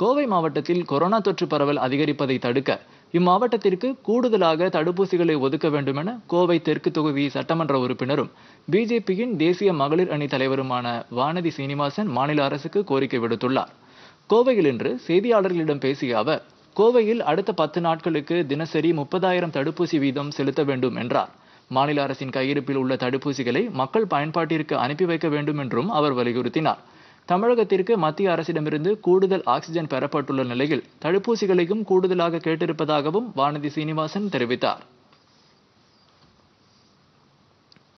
கோவை மாவட்டத்தில் கொரோனா தொற்று பரவல் அதிகரிப்பதை தடுக்க இம்மாவட்டத்திற்கு கூடுதலாக தடுப்பூசிகளை ஒதுக்க வேண்டுமென கோவை தெற்கு தொகுதி சட்டமன்ற உறுப்பினரும் பிஜேபியின் தேசிய மகளிர் அணி தலைவருமான வானதி சீனிவாசன் மாநில அரசுக்கு கோரிக்கை விடுத்துள்ளார் கோவையில் இன்று செய்தியாளர்களிடம் பேசிய அவர் கோவையில் அடுத்த பத்து நாட்களுக்கு தினசரி முப்பதாயிரம் தடுப்பூசி வீதம் செலுத்த வேண்டும் என்றார் மாநில அரசின் கையிருப்பில் உள்ள தடுப்பூசிகளை மக்கள் பயன்பாட்டிற்கு அனுப்பி வைக்க வேண்டும் என்றும் அவர் வலியுறுத்தினார் தமிழகத்திற்கு மத்திய அரசிடமிருந்து கூடுதல் ஆக்சிஜன் பெறப்பட்டுள்ள நிலையில் தடுப்பூசிகளையும் கூடுதலாக கேட்டிருப்பதாகவும் வானதி சீனிவாசன் தெரிவித்தார்